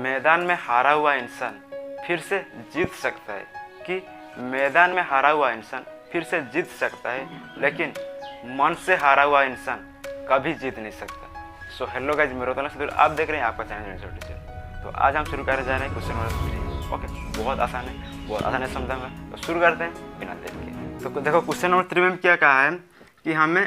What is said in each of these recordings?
मैदान में हारा हुआ इंसान फिर से जीत सकता है कि मैदान में हारा हुआ इंसान फिर से जीत सकता है लेकिन मन से हारा हुआ इंसान कभी जीत नहीं सकता सो हेलो गाइज मेरे तो सिद्धू आप देख रहे हैं आपका चैनल टीचर तो आज हम शुरू करने जा रहे हैं क्वेश्चन नंबर थ्री ओके बहुत आसान है बहुत आसान है समझाऊंगा तो शुरू करते हैं बिना देख के तो देखो क्वेश्चन नंबर थ्री में क्या कहा है कि हमें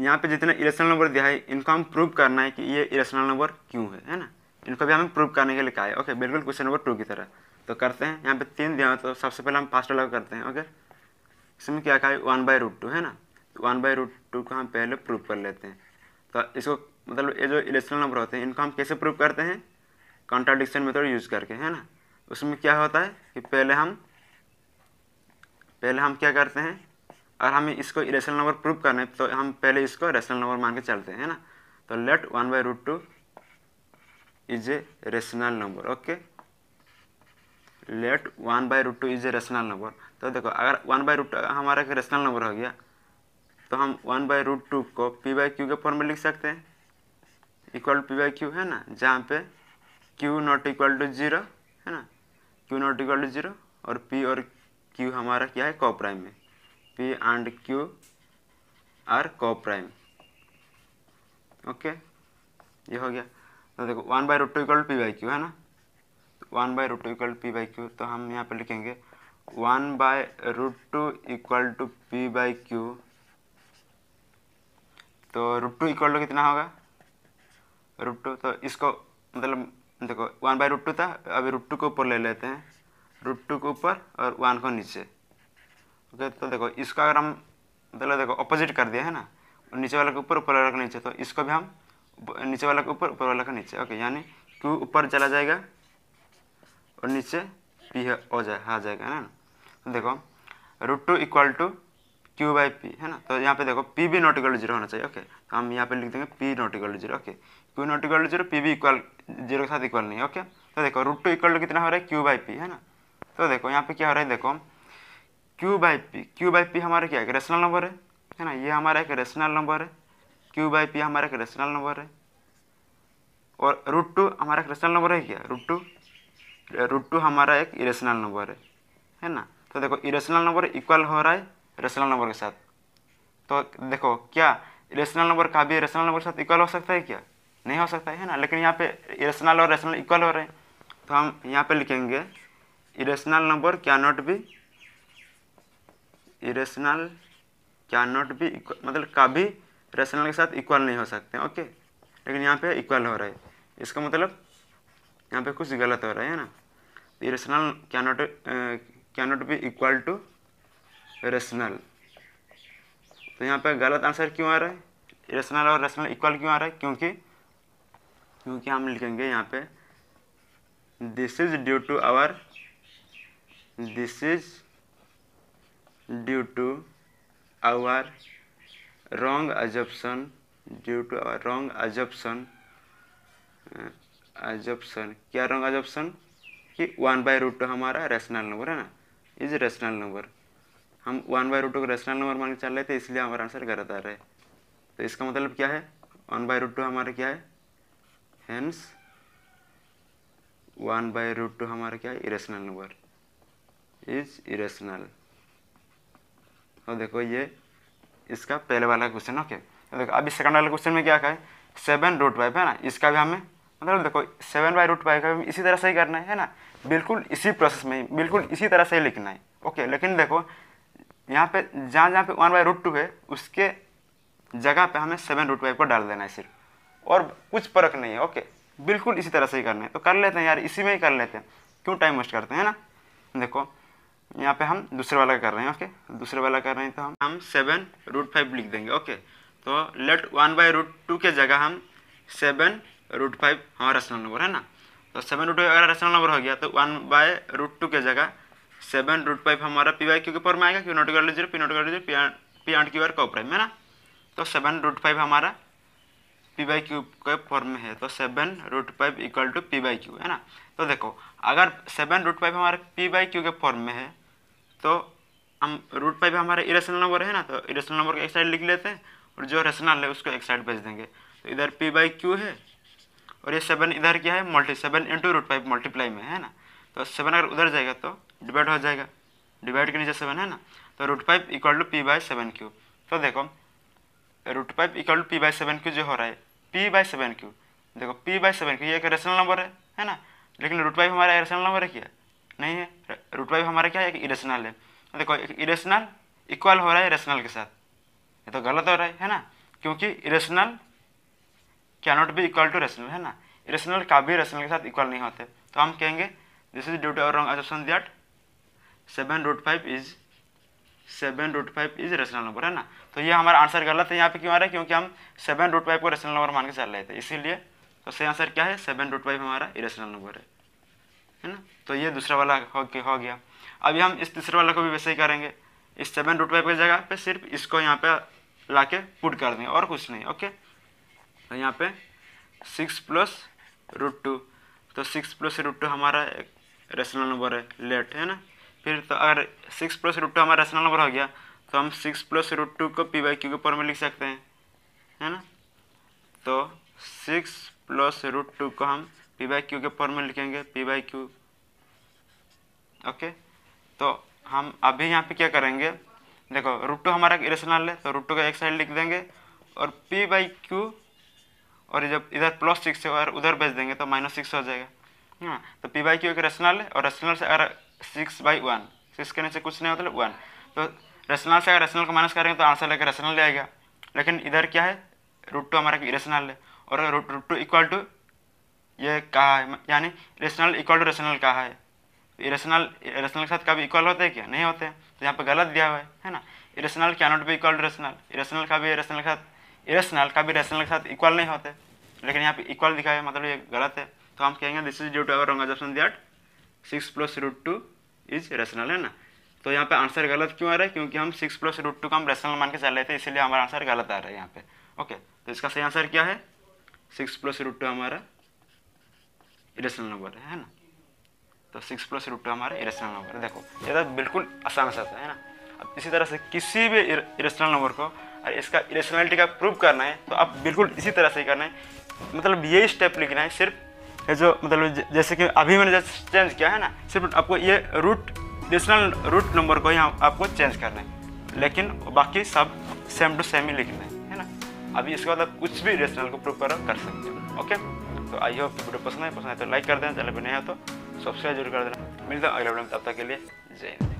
यहाँ पे जितने इलेक्शनल नंबर दिया है इनको हम प्रूव करना है कि ये इलेक्शनल नंबर क्यों है है ना इनको भी हमें प्रूव करने के लिए कहा है ओके बिल्कुल क्वेश्चन नंबर टू की तरह तो करते हैं यहाँ पे तीन दिया तो सबसे पहले हम फास्ट अलग करते हैं ओके इसमें क्या कहा है वन बाई रूट टू है ना वन बाई रूट टू को हम पहले प्रूव कर लेते हैं तो इसको मतलब ये जो इलेक्शनल नंबर होते हैं इनको हम कैसे प्रूव करते हैं कॉन्ट्राडिक्शन मेथड यूज़ करके है ना उसमें क्या होता है कि पहले हम पहले हम क्या करते हैं अगर हमें इसको इरेशनल नंबर प्रूव करना है तो हम पहले इसको रेशनल नंबर मान के चलते हैं ना तो let one by root two is a rational number okay let one by root two is a rational number तो देखो अगर वन बाई रूट हमारा एक रेशनल नंबर हो गया तो हम वन बाय रूट टू को पी बाई क्यू के फॉर्म में लिख सकते हैं equal to P by Q है ना जहाँ पे Q not equal to zero है ना Q not equal to zero और पी और क्यू हमारा क्या है प्राइम में P and Q are coprime okay ये हो गया तो देखो one by root two equal P by Q है ना one by root two equal P by Q तो हम यहाँ पर लिखेंगे one by root two equal to P by Q तो रूट टू इक्वल टू कितना होगा रूट टू तो इसको मतलब देखो वन बाय रूट टू था अभी रूट टू के ऊपर ले लेते हैं रूट टू के ऊपर और वन को नीचे ओके तो देखो इसका अगर हम मतलब देखो अपोजिट कर दिया है ना नीचे वाले के ऊपर ऊपर वाले के नीचे तो इसको भी हम नीचे वाला का ऊपर ऊपर वाला का नीचे ओके यानी क्यू ऊपर चला जाएगा और नीचे पी हो जाए आ जाएगा है ना तो देखो root two equal to Q by P है ना तो यहाँ पे देखो पी भी नॉट इक्वल जीरो होना चाहिए ओके तो हम यहाँ पे लिख देंगे P not equal zero okay Q not equal zero P भी इक्वल जीरो के साथ इक्वल नहीं ओके तो देखो रूट टू इक्वल टू कितना हो रहा है क्यू बाई पी है ना तो देखो यहाँ पे क्या हो रहा है देखो Q by P Q by P हमारा क्या है रेशनल नंबर है है ना ये हमारा एक रेशनल नंबर है क्यू बाई पी हमारा एक रेशनल नंबर है और रूट टू हमारा एक रेशनल नंबर है क्या रूट टू रूट टू हमारा एक इरेशनल नंबर है है ना तो देखो इरेशनल नंबर इक्वल हो रहा है रेशनल नंबर के साथ तो देखो क्या इरेशनल नंबर का भी रेशनल नंबर के साथ इक्वल हो सकता है क्या नहीं हो सकता है ना लेकिन यहाँ पे इरेशनल और रेशनल इक्वल हो रहे हैं तो हम यहाँ पे लिखेंगे इरेशनल नंबर क्या नॉट भी इरेशनल क्या नॉट भी मतलब कभी रेशनल के साथ इक्वल नहीं हो सकते ओके लेकिन यहाँ पे इक्वल हो रहा है इसका मतलब यहाँ पे कुछ गलत हो रहा है ना irrational can not can not be equal to rational तो यहाँ पे गलत आंसर क्यों आ रहा है इरेशनल और रेशनल इक्वल क्यों आ रहा है क्योंकि क्योंकि हम लिखेंगे यहाँ पे this is due to our this is due to our wrong assumption due to uh, wrong assumption uh, assumption क्या wrong assumption कि वन बाय रूट टू हमारा रेशनल नंबर है ना इज रेशनल नंबर हम वन बाय रूट टू को rational number मान के चल रहे थे इसलिए हमारा आंसर गलत आ रहा है तो इसका मतलब क्या है वन बाय रूट टू हमारा क्या है hence one by root two हमारा क्या है इरेशनल नंबर इज इरेशनल और देखो ये इसका पहले वाला क्वेश्चन ओके देखो अभी सेकंड वाला क्वेश्चन में क्या कहा है सेवन रूट फाइव है ना इसका भी हमें मतलब देखो सेवन बाई रूट फाइव का भी इसी तरह से ही करना है ना बिल्कुल इसी प्रोसेस में बिल्कुल इसी तरह से ही लिखना है ओके लेकिन देखो यहाँ पे जहाँ जहाँ पे वन बाई रूट टू है उसके जगह पे हमें सेवन रूट फाइव को डाल देना है सिर्फ और कुछ फर्क नहीं है ओके बिल्कुल इसी तरह से ही करना है तो कर लेते हैं यार इसी में ही कर लेते हैं क्यों टाइम वेस्ट करते हैं ना देखो यहाँ पे हम दूसरे वाला कर रहे हैं ओके दूसरे वाला कर रहे हैं तो हम हम सेवन रूट फाइव लिख देंगे ओके तो let one by root two के जगह हम सेवन रूट फाइव हमारा रेशनल नंबर है ना तो सेवन रूट फाइव अगर रेशनल नंबर हो गया तो वन बाय रूट टू के जगह सेवन रूट फाइव हमारा पी वाई क्यू के ऊपर में आएगा क्यू नोट कर लीजिए पी नोट कर लीजिए पी एंड क्यू आर का ऊपर है ना तो सेवन रूट फाइव हमारा पी वाई क्यू के फॉर्म में है तो seven root five equal to P by Q है ना तो देखो अगर सेवन रूट फाइव हमारे पी वाई क्यू के फॉर्म में है तो हम रूट पाई हमारा इरेशनल नंबर है ना तो इरेशनल नंबर को एक साइड लिख लेते हैं और जो रेशनल है उसको एक साइड भेज देंगे तो इधर पी बाई क्यू है और ये सेवन इधर क्या है multi seven into root five multiply में है ना तो सेवन अगर उधर जाएगा तो डिवाइड हो जाएगा डिवाइड के नीचे सेवन है ना तो root five equal to P by seven Q तो देखो root five equal to P by seven Q जो हो रहा है पी बाई सेवन क्यू देखो पी बाई सेवन क्यू ये एक रेशनल नंबर है है ना लेकिन रूट पाइप हमारा रेशनल नंबर है क्या नहीं है रूट वाई हमारा क्या है इरेशनल है देखो इरेशनल इक्वल हो रहा है रेशनल के साथ ये तो गलत हो रहा है है ना क्योंकि irrational can not be equal to rational है ना इरेशनल का भी रेशनल के साथ इक्वल नहीं होते तो हम कहेंगे this is due to our wrong assumption that seven root five is seven root five is rational number है ना तो ये हमारा आंसर गलत है यहाँ पे क्यों आ रहा है क्योंकि हम सेवन रूट फाइव को रेशनल नंबर मान के चल रहे थे इसीलिए तो सही आंसर क्या है सेवन रूट फाइव हमारा इरेशनल नंबर है है ना तो ये दूसरा वाला हो, हो गया अभी हम इस तीसरे वाला को भी वैसे ही करेंगे इस सेवन रूट फाइव की जगह पे सिर्फ इसको यहाँ पे ला के पुट कर देंगे और कुछ नहीं ओके तो यहाँ पे सिक्स प्लस रूट टू तो सिक्स प्लस रूट टू हमारा एक रेशनल नंबर है लेट है ना फिर तो अगर सिक्स प्लस रूट टू हमारा रेशनल नंबर हो गया तो हम सिक्स प्लस रूट टू को पी वाई क्यू के ऊपर में लिख सकते हैं है ना तो सिक्स प्लस रूट टू को हम पी वाई क्यू के ऊपर में लिखेंगे पी वाई क्यू ओके तो हम अभी यहाँ पे क्या करेंगे देखो रूट टू हमारा इरेशनल है तो रूट टू का एक साइड लिख देंगे और पी बाई क्यू और जब इधर प्लस सिक्स है और उधर भेज देंगे तो माइनस सिक्स हो जाएगा हाँ तो पी बाई क्यू एक रेशनल है और रेशनल से अगर सिक्स बाई वन सिक्स के नीचे कुछ नहीं मतलब वन तो रेशनल से अगर रेशनल को माइनस करेंगे तो आंसर लेकर रेशनल ले आएगा लेकिन इधर क्या है रूट टू हमारा इरेशनल है और रूट टू इक्वल टू ये कहा है यानी रेशनल इक्वल टू रेशनल कहा है इरेशनल इरेशनल के साथ कभी इक्वल होते हैं क्या नहीं होते हैं तो यहाँ पर गलत दिया हुआ है है ना इरेशनल क्या नॉट भी इक्वल टू रेशनल इरेशनल का भी इरेशनल के साथ इरेशनल का भी रेशनल के साथ इक्वल नहीं होते लेकिन यहाँ पे इक्वल दिखा है मतलब ये गलत है तो हम कहेंगे this is due to our wrong assumption that six plus root two is rational है ना तो यहाँ पे आंसर गलत क्यों आ रहा है क्योंकि हम सिक्स प्लस रूट टू का हम रेशनल मान के चल रहे थे इसलिए हमारा आंसर गलत आ रहा है यहाँ पे ओके तो इसका सही आंसर क्या है सिक्स प्लस रूट टू हमारा इरेशनल नंबर है ना तो सिक्स प्लस रूट टू हमारा इरेशनल नंबर देखो ये तो बिल्कुल आसान सा है ना अब इसी तरह से किसी भी इरेशनल नंबर को और इसका इरेशनलिटी का प्रूव करना है तो आप बिल्कुल इसी तरह से ही करना है मतलब ये स्टेप लिखना है सिर्फ ये जो मतलब जैसे कि अभी मैंने जैसे चेंज किया है ना सिर्फ आपको ये रूट इरेशनल रूट नंबर को ही आपको चेंज करना है लेकिन बाकी सब सेम टू सेम ही लिखना है है ना अभी इसके बाद आप कुछ भी रेशनल को प्रूव कर सकते हो ओके तो आई होप वीडियो पसंद है पसंद है तो लाइक कर दें चैनल पर नहीं है तो सब्सक्राइब जरूर कर देना मिलता है अगले वीडियो में तब तक के लिए जय हिंद